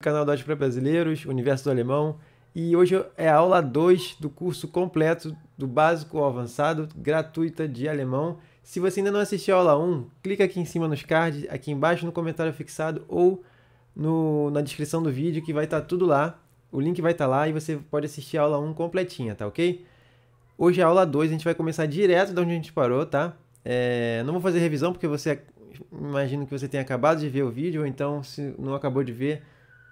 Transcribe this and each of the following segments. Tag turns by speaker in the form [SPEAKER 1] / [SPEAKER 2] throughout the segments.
[SPEAKER 1] canal Dodge para Brasileiros, Universo do Alemão, e hoje é a aula 2 do curso completo do básico ao avançado, gratuita de alemão. Se você ainda não assistiu a aula 1, clica aqui em cima nos cards, aqui embaixo no comentário fixado ou no, na descrição do vídeo que vai estar tá tudo lá. O link vai estar tá lá e você pode assistir a aula 1 completinha, tá ok? Hoje é a aula 2, a gente vai começar direto de onde a gente parou, tá? É, não vou fazer revisão porque você imagino que você tenha acabado de ver o vídeo, ou então se não acabou de ver,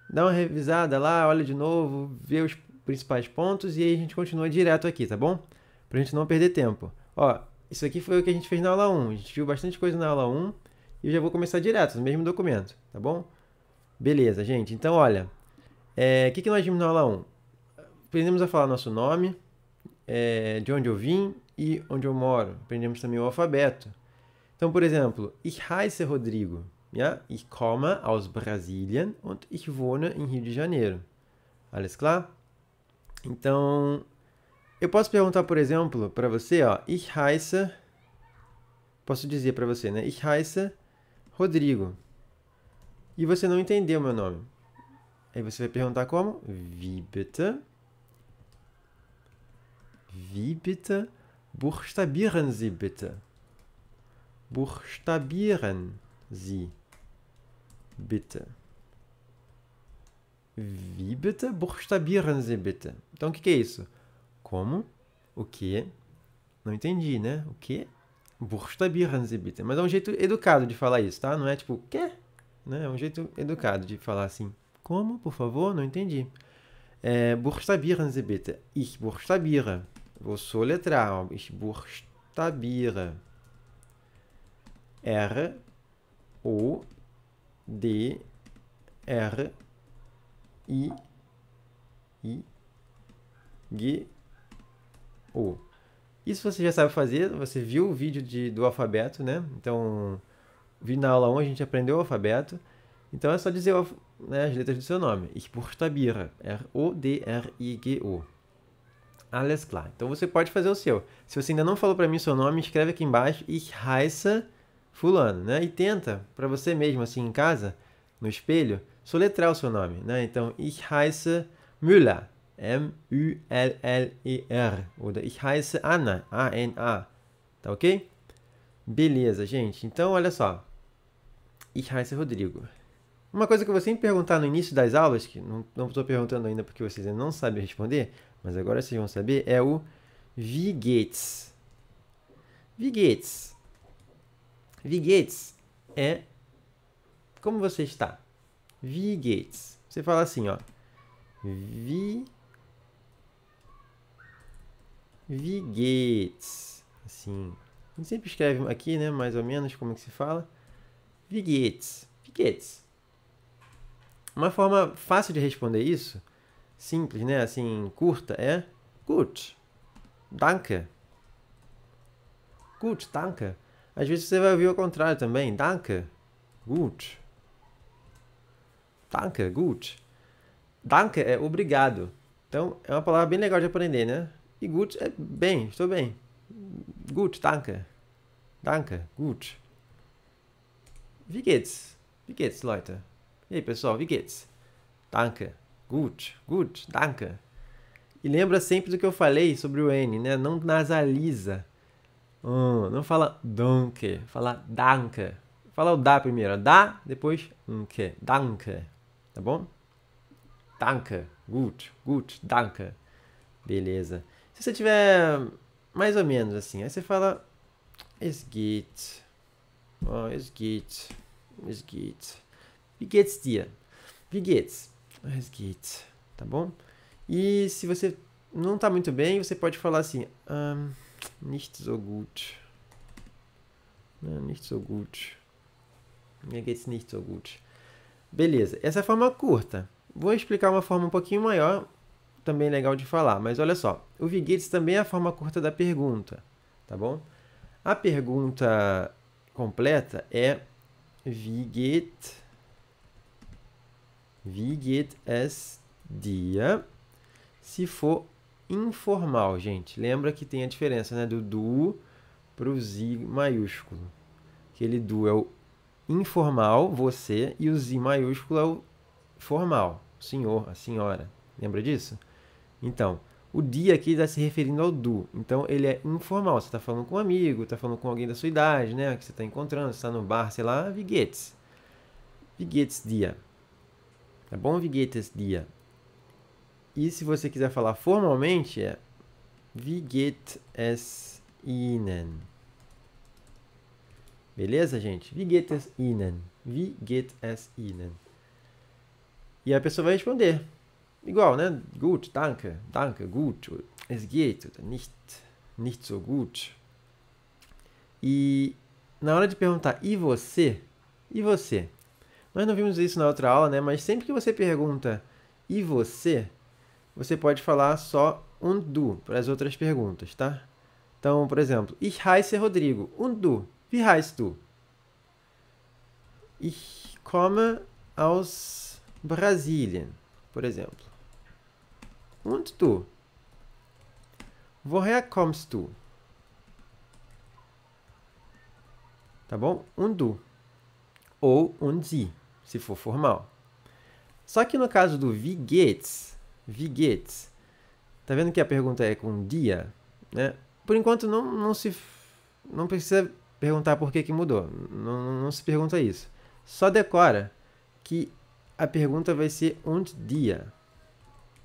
[SPEAKER 1] dá uma revisada lá, olha de novo, vê os principais pontos e aí a gente continua direto aqui, tá bom? Pra gente não perder tempo. Ó, isso aqui foi o que a gente fez na aula 1. A gente viu bastante coisa na aula 1 e eu já vou começar direto, no mesmo documento, tá bom? Beleza, gente. Então, olha, é, o é, que, que nós vimos na aula 1? Aprendemos a falar nosso nome, é, de onde eu vim e onde eu moro. Aprendemos também o alfabeto. Então, por exemplo, Ihaiser Rodrigo Ja, ich komme aus Brasilien und ich wohne em Rio de Janeiro. Alles klar? Então, eu posso perguntar, por exemplo, para você, ó, ich heiße Posso dizer para você, né? Ich heiße Rodrigo. E você não entendeu meu nome. Aí você vai perguntar como? Wie bitte? Wie bitte? Buchstabieren Sie bitte. Buchstabieren Sie. Bitte. Wie bitte? Buchstabieren Sie bitte. Então, o que, que, é isso? Como? O que? Não entendi, né? O que? Buchstabieren Sie bitte. Mas é um jeito educado de falar isso, tá? Não é tipo, que? Né? É um jeito educado de falar assim. Como? Por favor? Não entendi. É, buchstabieren Sie bitte. Ich buchstabiere. Vou soletrar. Ich buchstabiere. R. O. D R I I G O. Isso você já sabe fazer, você viu o vídeo de, do alfabeto, né? Então, vi na aula 1 a gente aprendeu o alfabeto. Então é só dizer né, as letras do seu nome. Ich R-O-D-R-I-G-O. Alles klar. Então você pode fazer o seu. Se você ainda não falou para mim o seu nome, escreve aqui embaixo. Ich heiße fulano, né? E tenta para você mesmo assim em casa, no espelho, soletrar o seu nome, né? Então, ich heiße Müller, M U L L E R, ou ich heiße Anna, A N A. Tá OK? Beleza, gente. Então, olha só. Ich heiße Rodrigo. Uma coisa que eu vou sempre perguntar no início das aulas, que não estou perguntando ainda porque vocês ainda não sabem responder, mas agora vocês vão saber, é o Wie geht's? Wie geht's? Wie geht's? É como você está? Wie geht's? Você fala assim, ó. Wie Wie geht's? Assim. A gente sempre escreve aqui, né, mais ou menos como é que se fala. Wie geht's? Wie geht's? Uma forma fácil de responder isso, simples, né, assim, curta é gut. Danke. Gut, danke. Às vezes você vai ouvir ao contrário também. Danke, gut. Danke, gut. Danke é obrigado. Então, é uma palavra bem legal de aprender, né? E gut é bem, estou bem. Gut, danke. Danke, gut. Wie geht's? Wie geht's, Leute? E aí, pessoal, wie geht's? Danke, gut, gut, danke. E lembra sempre do que eu falei sobre o N, né? Não nasaliza um, ah, não fala danke, fala danke. Fala o da primeiro, da, depois unke, danke, tá bom? Danke, gut, gut, danke. Beleza. Se você tiver mais ou menos assim, aí você fala es geht, oh, es geht, es geht. Wie geht's dir? Wie geht's? Es geht, tá bom? E se você não tá muito bem, você pode falar assim... Um, Nicht so gut. Não, nicht so gut. Mir geht's nicht so gut. Beleza, essa é a forma curta. Vou explicar uma forma um pouquinho maior, também legal de falar, mas olha só. O wie também é a forma curta da pergunta, tá bom? A pergunta completa é wie geht wie geht es dir se for informal, gente. Lembra que tem a diferença né, do do para o z maiúsculo. Aquele do é o informal, você, e o z maiúsculo é o formal, o senhor, a senhora. Lembra disso? Então, o dia aqui está se referindo ao do. Então, ele é informal. Você está falando com um amigo, está falando com alguém da sua idade, né? Que você está encontrando, está no bar, sei lá, viguetes. Viguetes dia. Tá bom? Viguetes dia. E se você quiser falar formalmente, é Wie geht es Ihnen? Beleza, gente? Wie geht es Ihnen? Wie geht es Ihnen? E a pessoa vai responder. Igual, né? Gut, danke, danke, gut. Es geht nicht, nicht so gut. E na hora de perguntar, e você? E você? Nós não vimos isso na outra aula, né? Mas sempre que você pergunta, e você? você pode falar só und du para as outras perguntas, tá? Então, por exemplo, ich heiße Rodrigo. Und du? Wie heißt du? Ich komme aus Brasilien, por exemplo. Und du? Woher kommst du? Tá bom? Und du. Ou und sie, se for formal. Só que no caso do wie geht's, wie geht's? Tá vendo que a pergunta é com dia, né? Por enquanto não, não se não precisa perguntar por que, que mudou, não, não se pergunta isso. Só decora que a pergunta vai ser und dia,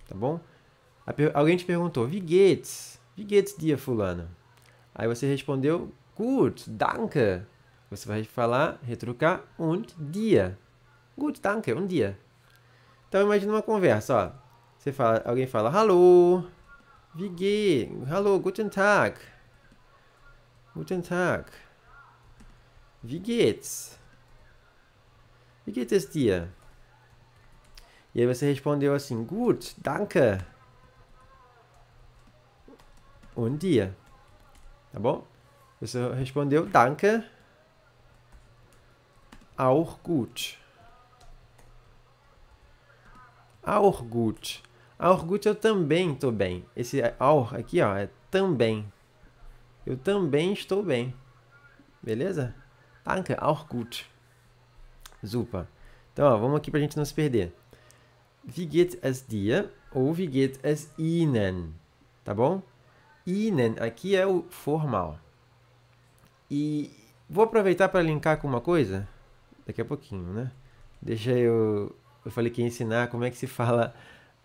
[SPEAKER 1] tá bom? alguém te perguntou, wie geht's? Wie geht's dia fulano? Aí você respondeu, gut, danke. Você vai falar, retrucar, und dia. Gut, danke, um dia. Então imagina uma conversa, ó. Você fala, alguém fala, hallo, wie geht? Hallo, guten Tag. Guten Tag. Wie geht's? Wie geht es dir? E aí você respondeu assim, gut, danke. Und dir? Tá bom? Você respondeu danke. Auch gut. Auch gut. A Orgut eu também estou bem. Esse aur aqui, ó, é também. Eu também estou bem. Beleza? Danke, tá, auch gut. Super. Então, ó, vamos aqui para a gente não se perder. Wie geht es dir? Ou wie geht es Ihnen? Tá bom? Ihnen aqui é o formal. E vou aproveitar para linkar com uma coisa. Daqui a pouquinho, né? Deixa eu. Eu falei que ia ensinar como é que se fala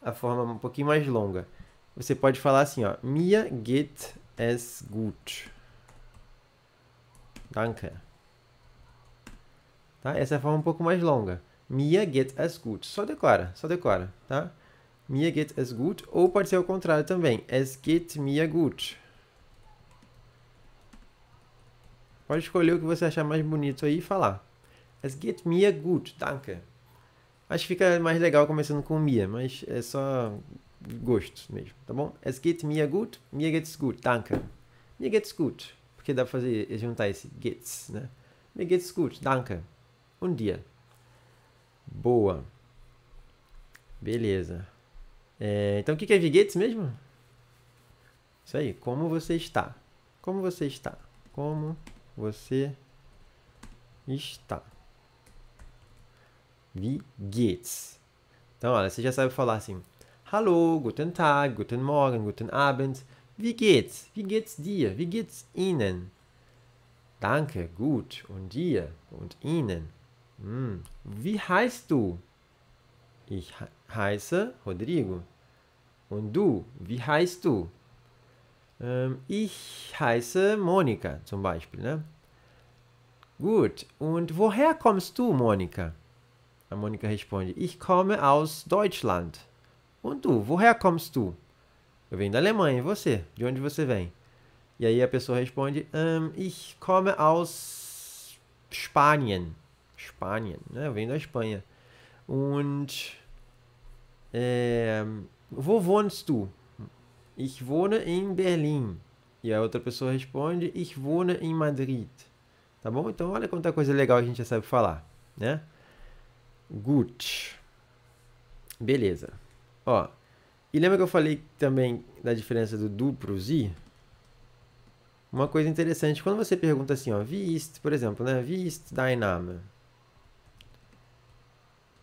[SPEAKER 1] a forma um pouquinho mais longa, você pode falar assim, ó, mir geht es gut. Danke. Tá? Essa é a forma um pouco mais longa. Mir geht es gut. Só declara, só declara, tá? Mir geht es gut. Ou pode ser o contrário também. Es geht mir gut. Pode escolher o que você achar mais bonito aí e falar. Es geht mir gut, danke. Acho que fica mais legal começando com Mia, mas é só gosto mesmo, tá bom? Es geht mia gut, mia geht's gut, danke. mia geht's gut, porque dá pra fazer, é juntar esse gets, né? Mia geht's gut, danke. Um dia. Boa. Beleza. É, então o que é gets mesmo? Isso aí, como você está? Como você está? Como você está? wie geht's? Então, olha, você já sabe falar assim: Hallo, guten Tag, guten Morgen, guten Abend, wie geht's? Wie geht's dir? Wie geht's Ihnen? Danke, gut, und dir und Ihnen. Hm. Wie heißt du? Ich heiße Rodrigo. Und du, wie heißt du? Ähm, ich heiße Monika zum Beispiel. Ne? Gut, und woher kommst du, Monika? A Mônica responde: Ich komme aus Deutschland. Und du? Woher kommst du? Eu venho da Alemanha. E você? De onde você vem? E aí a pessoa responde: um, Ich komme aus Spanien. Spanien, né? Eu venho da Espanha. Und é, wo wohnst du? Ich wohne in Berlin. E a outra pessoa responde: Ich wohne in Madrid. Tá bom? Então, olha quanta coisa legal a gente já sabe falar, né? Gut. Beleza. Ó. E lembra que eu falei também da diferença do du pro sie? Uma coisa interessante, quando você pergunta assim, ó, wie por exemplo, né? Wie ist dein Name?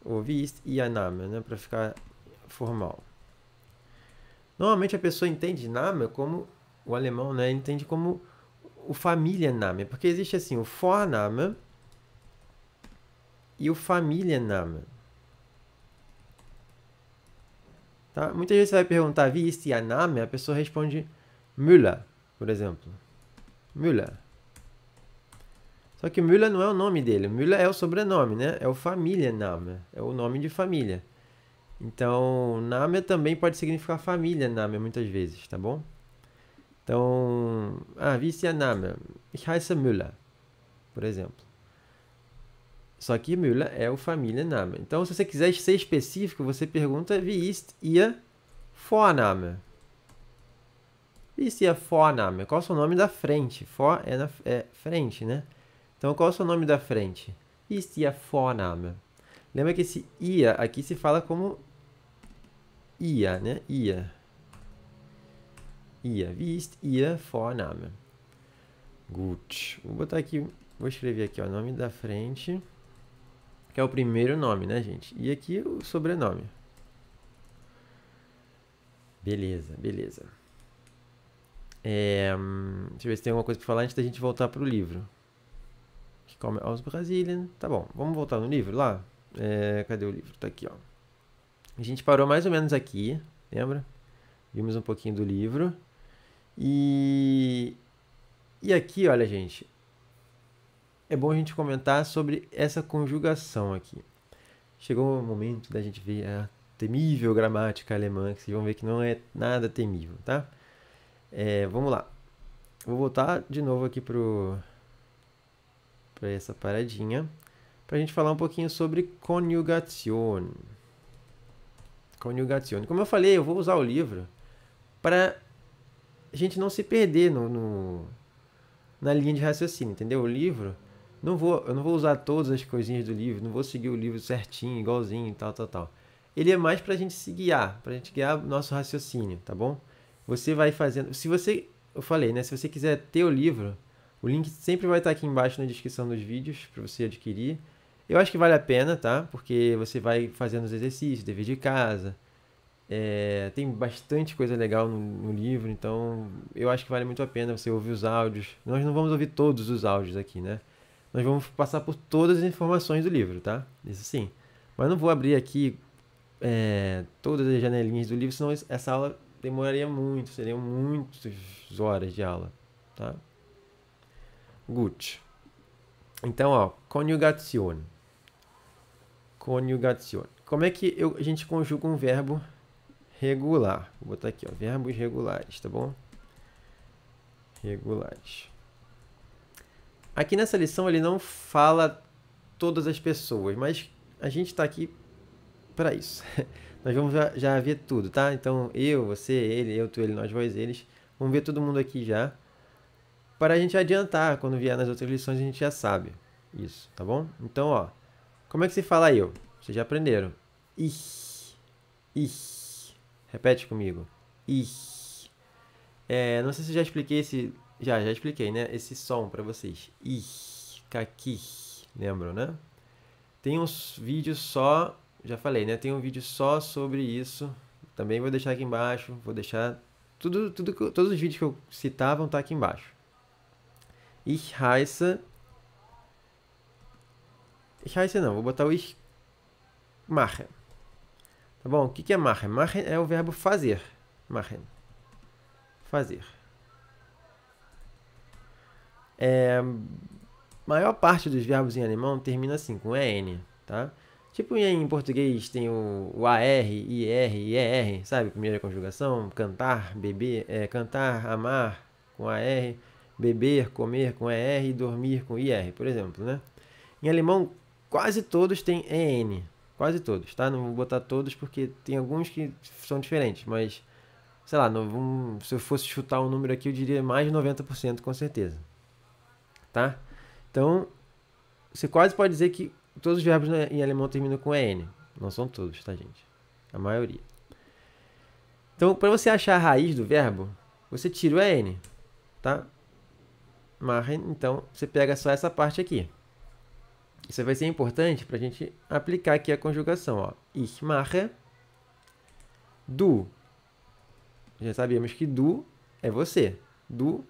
[SPEAKER 1] Ou wie ist ihr Name, né? Para ficar formal. Normalmente a pessoa entende Name como o alemão, né? Entende como o família Name, porque existe assim, o Vorname, e o Familienname. Tá? Muitas vezes você vai perguntar, wie ist Ihr Name? A pessoa responde Müller, por exemplo. Müller. Só que Müller não é o nome dele. Müller é o sobrenome, né? É o Familienname. É o nome de família. Então, Name também pode significar família, Name, muitas vezes, tá bom? Então, ah, wie ist Ihr Name? Ich heiße Müller, por exemplo. Só que Müller é o Familienname. Então, se você quiser ser específico, você pergunta wie ist ihr Vorname? Wie ist ihr Vorname? Qual é o seu nome da frente? For é, na, é frente, né? Então, qual é o seu nome da frente? Wie ist ihr Vorname? Lembra que esse ia aqui se fala como ia, né? Ia. Ia. Wie ist ihr Vorname? Gut. Vou botar aqui, vou escrever aqui, o nome da frente que é o primeiro nome, né, gente? E aqui o sobrenome. Beleza, beleza. É, deixa eu ver se tem alguma coisa para falar antes da gente voltar para o livro. Que come aos Brazilian. Né? Tá bom, vamos voltar no livro lá? É, cadê o livro? Tá aqui, ó. A gente parou mais ou menos aqui, lembra? Vimos um pouquinho do livro. E, e aqui, olha, gente, é bom a gente comentar sobre essa conjugação aqui. Chegou o momento da gente ver a temível gramática alemã, que vocês vão ver que não é nada temível, tá? É, vamos lá. Vou voltar de novo aqui para essa paradinha, para a gente falar um pouquinho sobre conjugação. Conjugação. Como eu falei, eu vou usar o livro para a gente não se perder no, no na linha de raciocínio, entendeu? O livro não vou, eu não vou usar todas as coisinhas do livro, não vou seguir o livro certinho, igualzinho, tal, tal, tal. Ele é mais para a gente se guiar, para a gente guiar nosso raciocínio, tá bom? Você vai fazendo. Se você. Eu falei, né? Se você quiser ter o livro, o link sempre vai estar aqui embaixo na descrição dos vídeos para você adquirir. Eu acho que vale a pena, tá? Porque você vai fazendo os exercícios, dever de casa. É, tem bastante coisa legal no, no, livro, então eu acho que vale muito a pena você ouvir os áudios. Nós não vamos ouvir todos os áudios aqui, né? Nós vamos passar por todas as informações do livro, tá? Isso sim. Mas não vou abrir aqui é, todas as janelinhas do livro, senão essa aula demoraria muito, seriam muitas horas de aula, tá? Gut. Então, ó, conjugation. Conjugation. Como é que eu, a gente conjuga um verbo regular? Vou botar aqui, ó, verbos regulares, tá bom? Regulares. Aqui nessa lição ele não fala todas as pessoas, mas a gente está aqui para isso. Nós vamos já, já, ver tudo, tá? Então eu, você, ele, eu, tu, ele, nós, vós, eles. Vamos ver todo mundo aqui já. Para a gente adiantar, quando vier nas outras lições a gente já sabe isso, tá bom? Então, ó, como é que se fala eu? Vocês já aprenderam. Ih, ih. Repete comigo. Ih. É, não sei se eu já expliquei esse já, já expliquei, né? Esse som para vocês. Ich, kaki, lembram, né? Tem um vídeo só, já falei, né? Tem um vídeo só sobre isso. Também vou deixar aqui embaixo, vou deixar tudo, tudo todos os vídeos que eu citava vão estar tá aqui embaixo. Ich heiße Ich heiße não, vou botar o ich mache. Tá bom? O que que é machen? Machen é o verbo fazer. Machen. Fazer. É, maior parte dos verbos em alemão termina assim, com EN, tá? Tipo em português tem o, o AR, IR, IER, sabe? Primeira conjugação, cantar, beber, é, cantar, amar com AR, beber, comer com ER, dormir com IR, por exemplo, né? Em alemão, quase todos têm EN, quase todos, tá? Não vou botar todos porque tem alguns que são diferentes, mas sei lá, se eu fosse chutar um número aqui, eu diria mais de 90% com certeza tá? Então, você quase pode dizer que todos os verbos né, em alemão terminam com en. Não são todos, tá, gente? A maioria. Então, para você achar a raiz do verbo, você tira o en, tá? Machen, então, você pega só essa parte aqui. Isso vai ser importante para a gente aplicar aqui a conjugação. Ó. Ich mache du. Já sabíamos que du é você. Du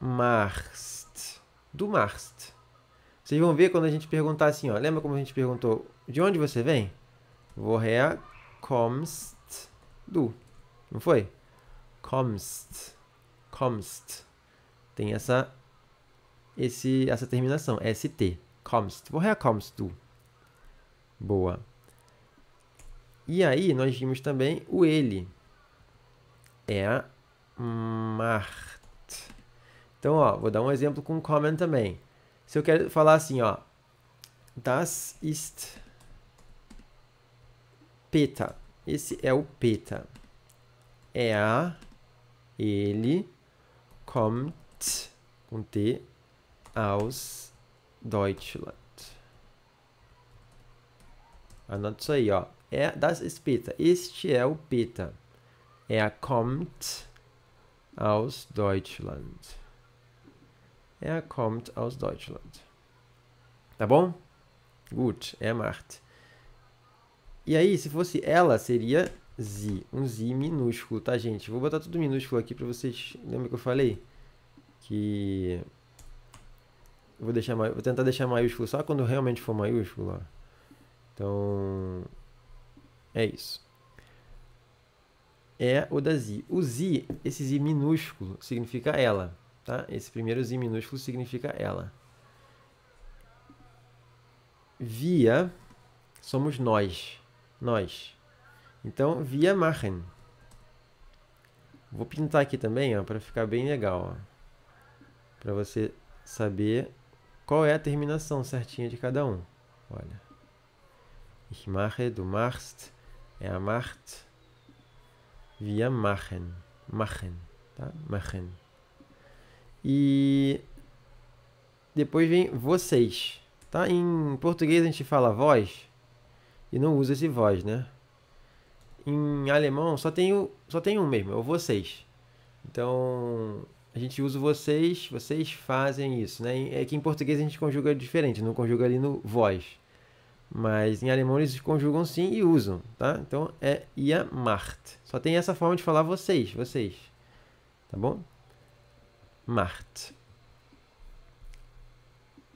[SPEAKER 1] Marst. Do Marst. Vocês vão ver quando a gente perguntar assim, ó. Lembra como a gente perguntou? De onde você vem? Woher kommst du? Não foi? Kommst. Kommst. Tem essa esse essa terminação, ST. Kommst. Woher kommst du? Boa. E aí nós vimos também o ele. É mar então, ó, vou dar um exemplo com comment também. Se eu quero falar assim, ó, das ist peta. Esse é o peta. É a, ele, kommt, com T, aus Deutschland. Anota isso aí, ó. É das ist peta. Este é o peta. É a kommt aus Deutschland. Er kommt aus Deutschland. Tá bom? Gut, er macht. E aí, se fosse ela, seria Z. Um Z minúsculo, tá, gente? Vou botar tudo minúsculo aqui pra vocês... Lembra que eu falei? Que... vou, deixar, vou tentar deixar maiúsculo só quando realmente for maiúsculo, ó. Então... É isso. É o da Z. O Z, esse Z minúsculo, significa ela. Tá? Esse primeiro Z minúsculo significa ela. Via somos nós. Nós. Então, via machen. Vou pintar aqui também, para ficar bem legal, Para você saber qual é a terminação certinha de cada um. Olha. Ich mache, do machst, a er macht, via machen. Machen, tá? Machen. E depois vem vocês, tá? Em português a gente fala voz e não usa esse voz, né? Em alemão só tem, o, só tem um mesmo, é o vocês. Então a gente usa vocês, vocês fazem isso, né? É que em português a gente conjuga diferente, não conjuga ali no voz. Mas em alemão eles conjugam sim e usam, tá? Então é ihr macht. Só tem essa forma de falar vocês, vocês. Tá bom? Marte.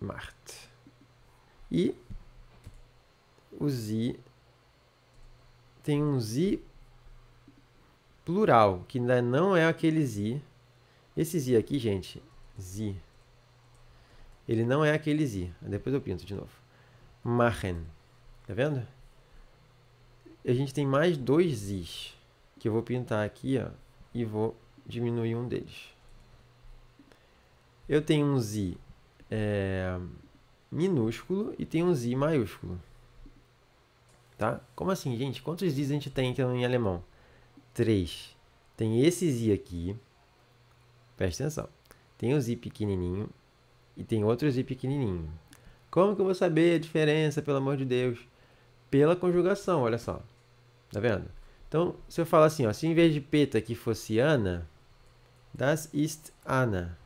[SPEAKER 1] Marte. E o i tem um i plural, que ainda não é aquele i. Esse i aqui, gente, i. Ele não é aquele i. Depois eu pinto de novo. Machen. Tá vendo? A gente tem mais dois i's que eu vou pintar aqui, ó, e vou diminuir um deles eu tenho um z é, minúsculo e tenho um z maiúsculo. Tá? Como assim, gente? Quantos z's a gente tem aqui em alemão? 3. Tem esse z aqui. Presta atenção. Tem um z pequenininho e tem outro z pequenininho. Como que eu vou saber a diferença, pelo amor de Deus? Pela conjugação, olha só. Tá vendo? Então, se eu falar assim, ó, se em vez de Peta aqui fosse Ana, das ist Ana.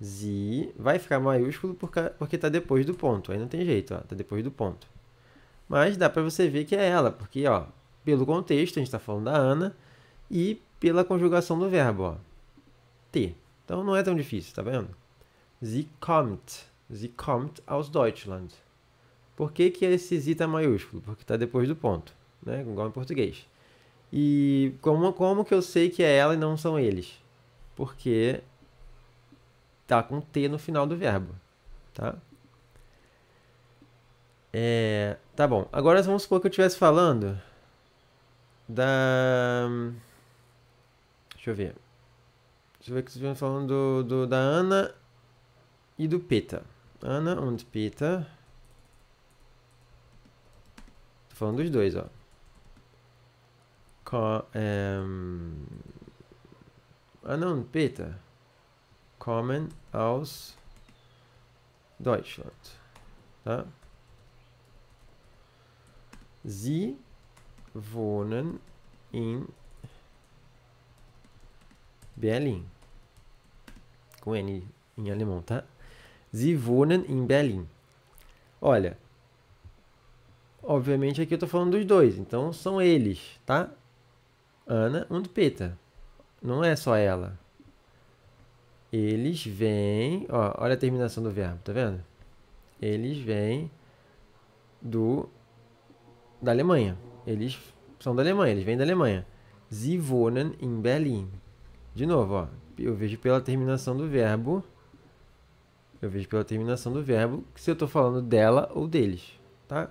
[SPEAKER 1] Z vai ficar maiúsculo porque está depois do ponto. Aí não tem jeito, está depois do ponto. Mas dá para você ver que é ela, porque ó, pelo contexto a gente está falando da Ana e pela conjugação do verbo, ó, T. Então não é tão difícil, tá vendo? Sie kommt, sie kommt aus Deutschland. Por que, que esse Z está maiúsculo? Porque está depois do ponto, né? igual em português. E como, como que eu sei que é ela e não são eles? Porque tá com T no final do verbo, tá? É, tá bom. Agora vamos supor que eu estivesse falando da... Deixa eu ver. Deixa eu ver que vocês falando do, do, da Ana e do Peter. Ana und Peter. Tô falando dos dois, ó. Com, é... Ana und Peter kommen aus Deutschland. Tá? Sie wohnen in Berlin. Com N em alemão, tá? Sie wohnen in Berlin. Olha, obviamente aqui eu tô falando dos dois, então são eles, tá? Ana und Peter. Não é só ela. Eles vêm, ó, olha a terminação do verbo, tá vendo? Eles vêm do da Alemanha. Eles são da Alemanha, eles vêm da Alemanha. Sie wohnen in Berlin. De novo, ó, eu vejo pela terminação do verbo. Eu vejo pela terminação do verbo se eu estou falando dela ou deles, tá?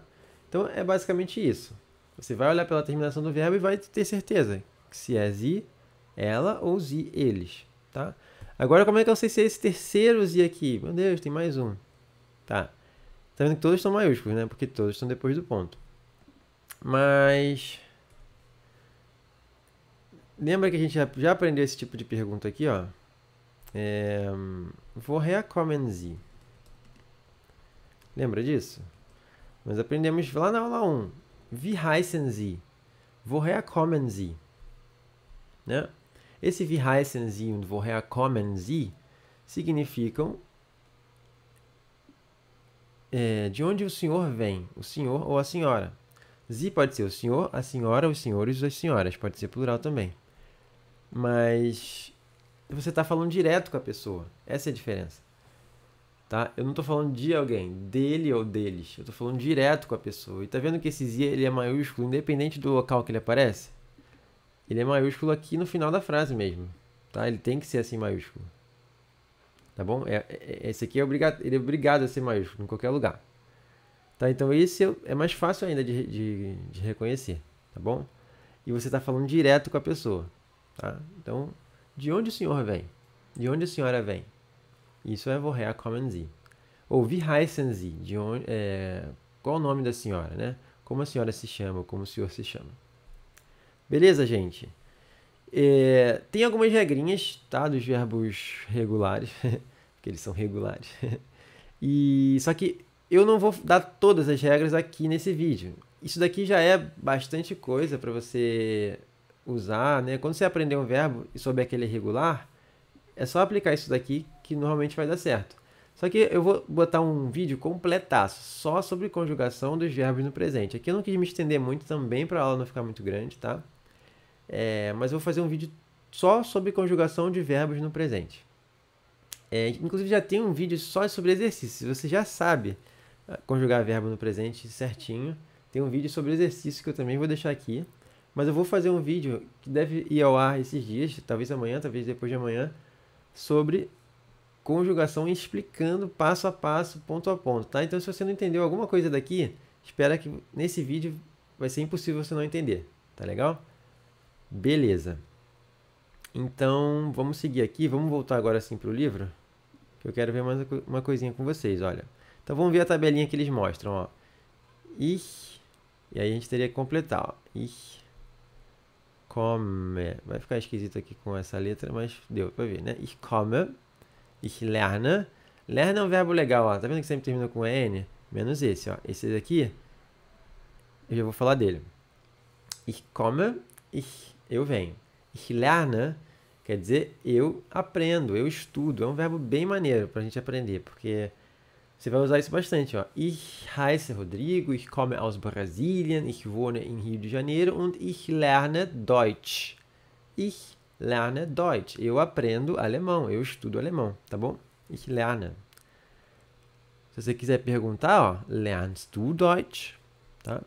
[SPEAKER 1] Então é basicamente isso. Você vai olhar pela terminação do verbo e vai ter certeza se é sie, ela ou sie, eles, tá? Agora, como é que eu sei se é esse terceiro Z aqui? Meu Deus, tem mais um. Tá. Tá vendo que todos são maiúsculos, né? Porque todos estão depois do ponto. Mas... Lembra que a gente já aprendeu esse tipo de pergunta aqui, ó. É... Woher kommen Sie? Lembra disso? Nós aprendemos lá na aula 1. Wie heißen Sie? Woher kommen Sie? Né? Esse Verheißen Sie und Woher kommen Sie significam é, de onde o senhor vem, o senhor ou a senhora. Sie pode ser o senhor, a senhora, os senhores, as senhoras, pode ser plural também. Mas você está falando direto com a pessoa, essa é a diferença. Tá? Eu não estou falando de alguém, dele ou deles, eu estou falando direto com a pessoa. E tá vendo que esse Z ele é maiúsculo, independente do local que ele aparece? ele é maiúsculo aqui no final da frase mesmo, tá? Ele tem que ser assim maiúsculo, tá bom? É, é, é esse aqui é obrigado, ele é obrigado a ser maiúsculo em qualquer lugar, tá? Então esse é, é mais fácil ainda de, de, de reconhecer, tá bom? E você está falando direto com a pessoa, tá? Então, de onde o senhor vem? De onde a senhora vem? Isso é vorher kommen Sie. Ou wie heißen Sie? De onde, é, qual o nome da senhora, né? Como a senhora se chama, como o senhor se chama. Beleza, gente? É, tem algumas regrinhas, tá? Dos verbos regulares, porque eles são regulares. e só que eu não vou dar todas as regras aqui nesse vídeo. Isso daqui já é bastante coisa para você usar, né? Quando você aprender um verbo e souber que ele é regular, é só aplicar isso daqui que normalmente vai dar certo. Só que eu vou botar um vídeo completaço, só sobre conjugação dos verbos no presente. Aqui eu não quis me estender muito também para a aula não ficar muito grande, tá? É, mas eu vou fazer um vídeo só sobre conjugação de verbos no presente. É, inclusive já tem um vídeo só sobre exercícios. Você já sabe ah, conjugar verbo no presente certinho. Tem um vídeo sobre exercício que eu também vou deixar aqui. Mas eu vou fazer um vídeo que deve ir ao ar esses dias, talvez amanhã, talvez depois de amanhã, sobre conjugação explicando passo a passo, ponto a ponto, tá? Então se você não entendeu alguma coisa daqui, espera que nesse vídeo vai ser impossível você não entender, tá legal? Beleza. Então, vamos seguir aqui. Vamos voltar agora sim para o livro. Que eu quero ver mais uma coisinha com vocês, olha. Então, vamos ver a tabelinha que eles mostram, ó. e aí a gente teria que completar, ó. come. Vai ficar esquisito aqui com essa letra, mas deu para ver, né? Ich komme. Ich lerne. Lerne é um verbo legal, ó. Tá vendo que sempre termina com N? Menos esse, ó. Esse daqui, eu já vou falar dele. Ich komme, ich eu venho. lerne, quer dizer eu aprendo, eu estudo. É um verbo bem maneiro para a gente aprender, porque você vai usar isso bastante. Ó. Ich heiße Rodrigo, ich komme aus Brasilien, ich wohne in Rio de Janeiro und ich lerne Deutsch. Ich lerne Deutsch. Eu aprendo alemão, eu estudo alemão, tá bom? Ich lerne. Se você quiser perguntar, ó, lernst du Deutsch? Tá?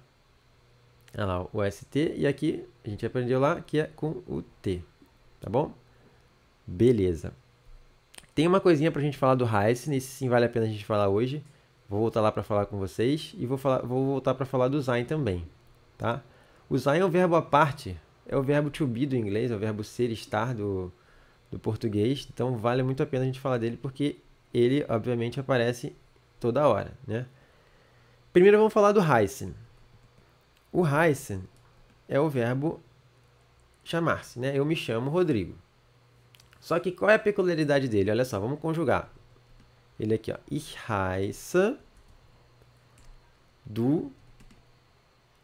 [SPEAKER 1] Olha lá, o ST. E aqui, a gente aprendeu lá que é com o T. Tá bom? Beleza. Tem uma coisinha para a gente falar do Heisen, esse sim vale a pena a gente falar hoje. Vou voltar lá para falar com vocês e vou, falar, vou voltar para falar do Sein também, tá? O Sein é um verbo à parte, é o verbo to be do inglês, é o verbo ser, estar do, do português, então vale muito a pena a gente falar dele porque ele, obviamente, aparece toda hora, né? Primeiro vamos falar do Heisen. O heißen é o verbo chamar-se, né? Eu me chamo Rodrigo. Só que qual é a peculiaridade dele? Olha só, vamos conjugar. Ele aqui, ó. Ich heiße du.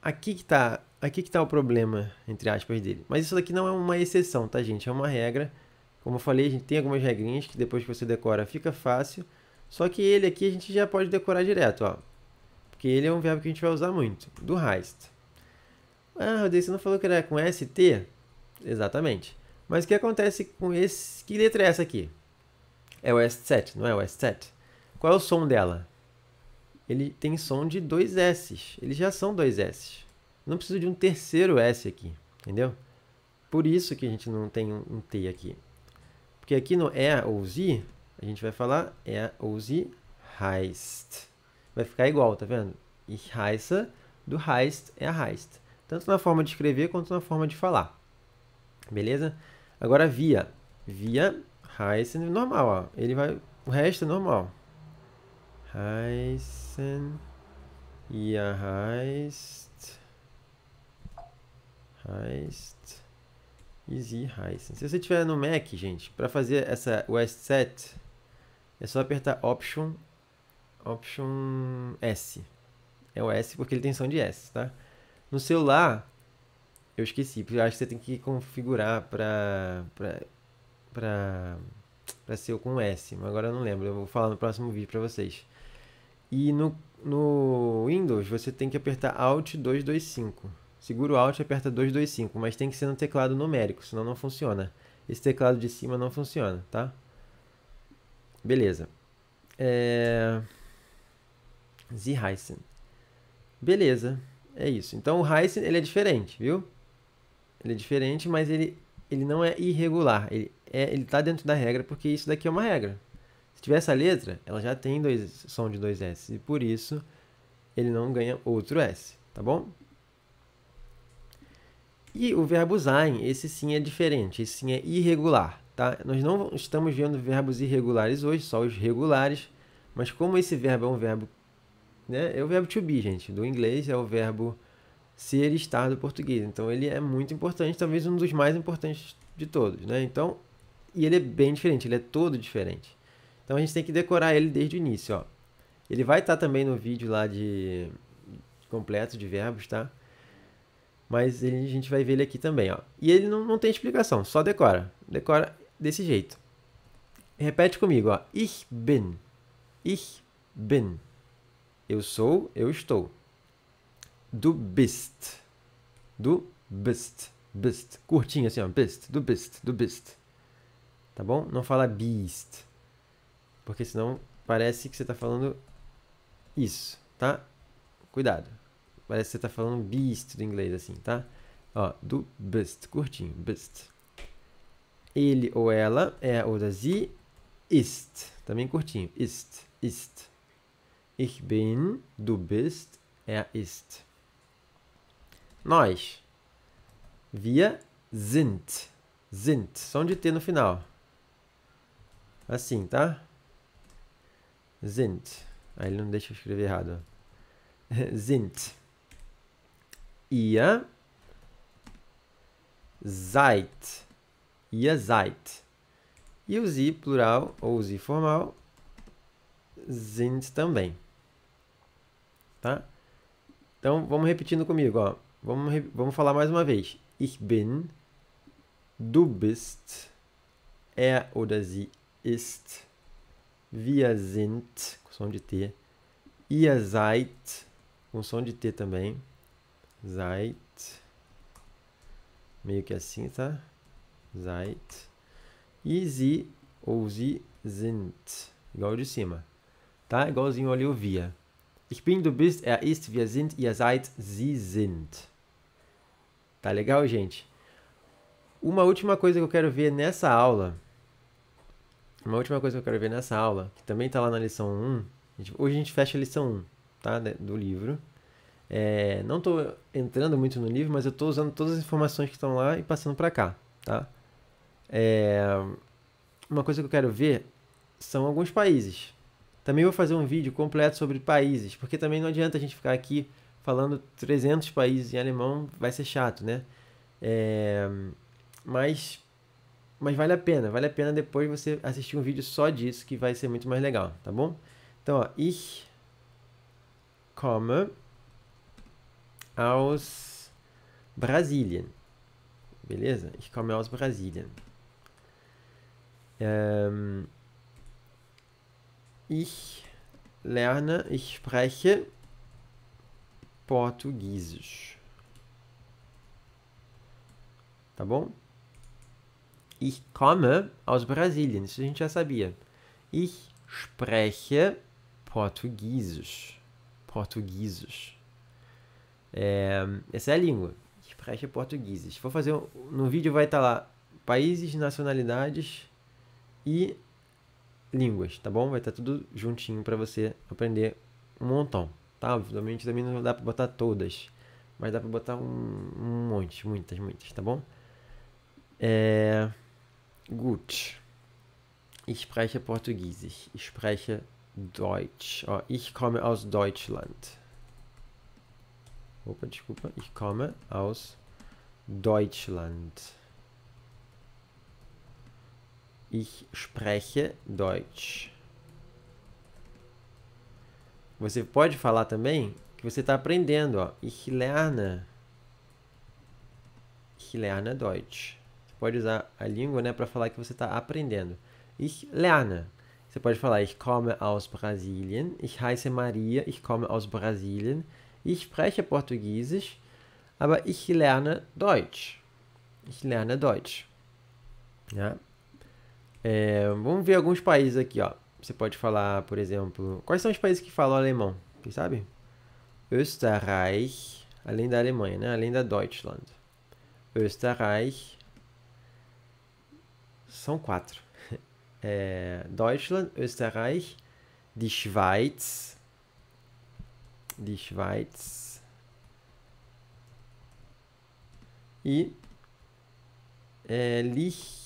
[SPEAKER 1] Aqui que tá, aqui que tá o problema, entre aspas, dele. Mas isso daqui não é uma exceção, tá, gente? É uma regra. Como eu falei, a gente tem algumas regrinhas que depois que você decora fica fácil. Só que ele aqui a gente já pode decorar direto, ó. Porque ele é um verbo que a gente vai usar muito. Do heist. Ah, Rodrigo, você não falou que era com ST? Exatamente. Mas o que acontece com esse. Que letra é essa aqui? É o S7, não é o S7? Qual é o som dela? Ele tem som de dois S's. Eles já são dois S's. Não preciso de um terceiro S aqui, entendeu? Por isso que a gente não tem um T aqui. Porque aqui no E ou Z, a gente vai falar E ou Z heist. Vai ficar igual, tá vendo? E heist do heist é a heist tanto na forma de escrever quanto na forma de falar. Beleza? Agora via. Via Heisen normal, ó. Ele vai. O resto é normal. Heisen. Ia Heist. Heist. Easy Heisen. Se você tiver no Mac, gente, para fazer essa West Set, é só apertar Option. Option S. É o S porque ele tem som de S, tá? No celular, eu esqueci, porque acho que você tem que configurar pra. pra. pra, pra ser com S, mas agora eu não lembro, eu vou falar no próximo vídeo pra vocês. E no, no Windows você tem que apertar Alt 225. Segura o Alt e aperta 225, mas tem que ser no teclado numérico, senão não funciona. Esse teclado de cima não funciona, tá? Beleza. É... Zeheisen. Beleza. É isso. Então o Heisen, ele é diferente, viu? Ele é diferente, mas ele, ele não é irregular. Ele é, ele está dentro da regra porque isso daqui é uma regra. Se tiver essa letra, ela já tem dois, som de dois S e por isso ele não ganha outro S, tá bom? E o verbo sein, esse sim é diferente, esse sim é irregular, tá? Nós não estamos vendo verbos irregulares hoje, só os regulares, mas como esse verbo é um verbo né? É o verbo to be, gente. Do inglês é o verbo ser e estar do português. Então ele é muito importante, talvez um dos mais importantes de todos, né? Então, e ele é bem diferente, ele é todo diferente. Então a gente tem que decorar ele desde o início, ó. Ele vai estar tá também no vídeo lá de completo de verbos, tá? Mas ele, a gente vai ver ele aqui também, ó. E ele não, não tem explicação, só decora. Decora desse jeito. Repete comigo, ó. Ich bin. Ich bin. Eu sou, eu estou. Du bist. Du bist. Bist. Curtinho assim, ó. Bist. Du bist. Du bist. Tá bom? Não fala beast. Porque senão parece que você está falando isso, tá? Cuidado. Parece que você está falando beast do inglês assim, tá? Ó, do best, curtinho, best. Ele ou ela é ou da i, ist, também curtinho, ist, ist. Ich bin, du bist, er ist. Nós. Wir sind. Sind. Som de T no final. Assim, tá? Sind. Aí ele não deixa eu escrever errado. sind. Ihr seid. Ihr seid. E o Z plural ou Z formal, sind também tá? Então vamos repetindo comigo, ó. Vamos, vamos falar mais uma vez. Ich bin, du bist, er oder sie ist, wir sind, com som de T, ihr seid, com som de T também, seid, meio que assim, tá? Seid, e sie ou sie sind, igual de cima, tá? Igualzinho ali o via. Ich bin, du bist, er ist, wir sind, ihr seid, sie sind. Tá legal, gente? Uma última coisa que eu quero ver nessa aula. Uma última coisa que eu quero ver nessa aula, que também está lá na lição 1. Hoje a gente fecha a lição 1, tá? Do livro. É, não estou entrando muito no livro, mas eu estou usando todas as informações que estão lá e passando para cá, tá? É, uma coisa que eu quero ver são alguns países. Também vou fazer um vídeo completo sobre países, porque também não adianta a gente ficar aqui falando 300 países em alemão, vai ser chato, né? É, mas, mas vale a pena, vale a pena depois você assistir um vídeo só disso, que vai ser muito mais legal, tá bom? Então, ó, ich komme aus Brasília. Beleza? Ich komme aus Brasília. Ich lerne, ich spreche Portugiesisch. Tá bom? Ich komme aus Brasilien, isso a gente já sabia. Ich spreche Portugiesisch. Portugiesisch. É, essa é a língua. Ich spreche Portugiesisch. Vou fazer um, no vídeo vai estar tá lá países, nacionalidades e línguas, tá bom? Vai estar tá tudo juntinho para você aprender um montão, tá? Obviamente também não dá para botar todas, mas dá para botar um, um, monte, muitas, muitas, tá bom? É... Gut. Ich spreche Portugiesisch. Ich spreche Deutsch. Oh, ich komme aus Deutschland. Opa, desculpa. Ich komme aus Deutschland. Ich spreche Deutsch. Você pode falar também que você está aprendendo. Ó. Ich lerne. Ich lerne Deutsch. Você pode usar a língua né, para falar que você está aprendendo. Ich lerne. Você pode falar, ich komme aus Brasilien. Ich heiße Maria. Ich komme aus Brasilien. Ich spreche Portugiesisch. Aber ich lerne Deutsch. Ich lerne Deutsch. Ja? É, vamos ver alguns países aqui, ó. Você pode falar, por exemplo, quais são os países que falam alemão? Quem sabe? Österreich, além da Alemanha, né? Além da Deutschland. Österreich. São quatro. É, Deutschland, Österreich, die Schweiz. Die Schweiz. E. É, Lich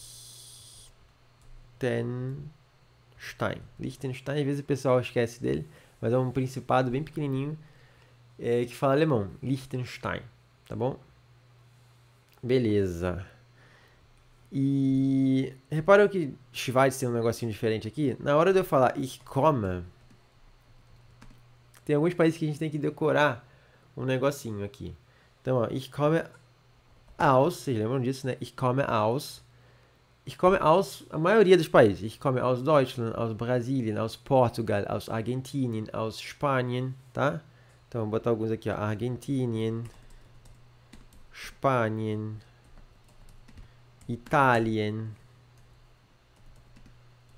[SPEAKER 1] Liechtenstein. Liechtenstein, às vezes o pessoal esquece dele, mas é um principado bem pequenininho é, que fala alemão. Liechtenstein, tá bom? Beleza. E reparou que Schweiz tem um negocinho diferente aqui? Na hora de eu falar ich komme, tem alguns países que a gente tem que decorar um negocinho aqui. Então, ó, ich komme aus, vocês lembram disso, né? Ich komme aus ich komme aus, a maioria dos países, ich komme aus Deutschland, aus Brasilien, aus Portugal, aus Argentinien, aus Spanien, tá? Então, vou botar alguns aqui, ó, Argentinien, Spanien, Italien,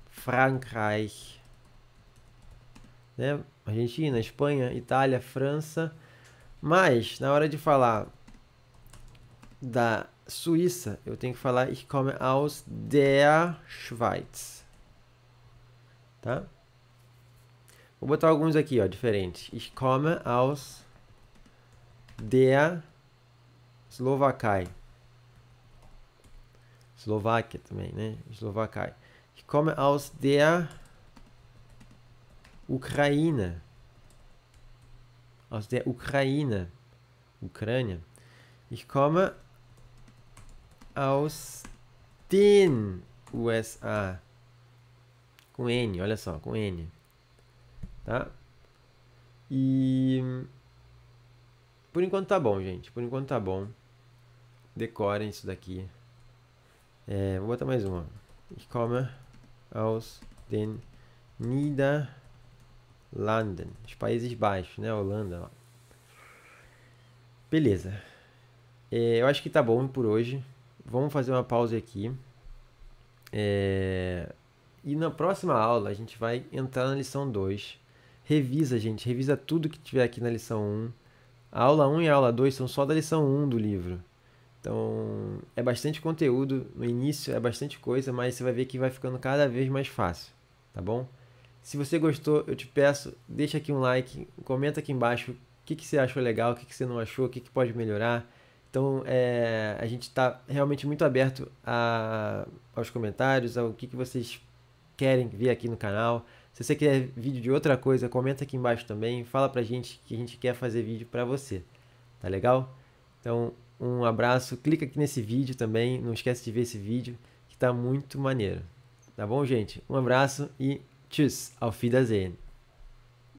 [SPEAKER 1] Frankreich, né? Argentina, Espanha, Itália, França. Mas, na hora de falar da Suíça, eu tenho que falar ich komme aus der Schweiz. Tá? Vou botar alguns aqui, ó, diferentes. Ich komme aus der Slowakei. Slováquia também, né? Eslováquia. Ich komme aus der Ucrânia. Aus der Ucrânia. Ucrânia. Ich komme aos den USA. Com N, olha só, com N. Tá? E. Por enquanto tá bom, gente. Por enquanto tá bom. Decorem isso daqui. É, vou botar mais uma. E-commerce aus den Niederlanden. Os Países Baixos, né? Holanda. Ó. Beleza. É, eu acho que tá bom por hoje. Vamos fazer uma pausa aqui. É... E na próxima aula a gente vai entrar na lição 2. Revisa, gente, revisa tudo que tiver aqui na lição 1. A aula 1 e a aula 2 são só da lição 1 do livro. Então, é bastante conteúdo no início, é bastante coisa, mas você vai ver que vai ficando cada vez mais fácil, tá bom? Se você gostou, eu te peço, deixa aqui um like, comenta aqui embaixo o que, que você achou legal, o que, que você não achou, o que, que pode melhorar. Então, é, a gente está realmente muito aberto a, aos comentários, ao que, que vocês querem ver aqui no canal. Se você quer vídeo de outra coisa, comenta aqui embaixo também. Fala pra gente que a gente quer fazer vídeo pra você. Tá legal? Então, um abraço. Clica aqui nesse vídeo também. Não esquece de ver esse vídeo, que tá muito maneiro. Tá bom, gente? Um abraço e tschüss. Auf Wiedersehen.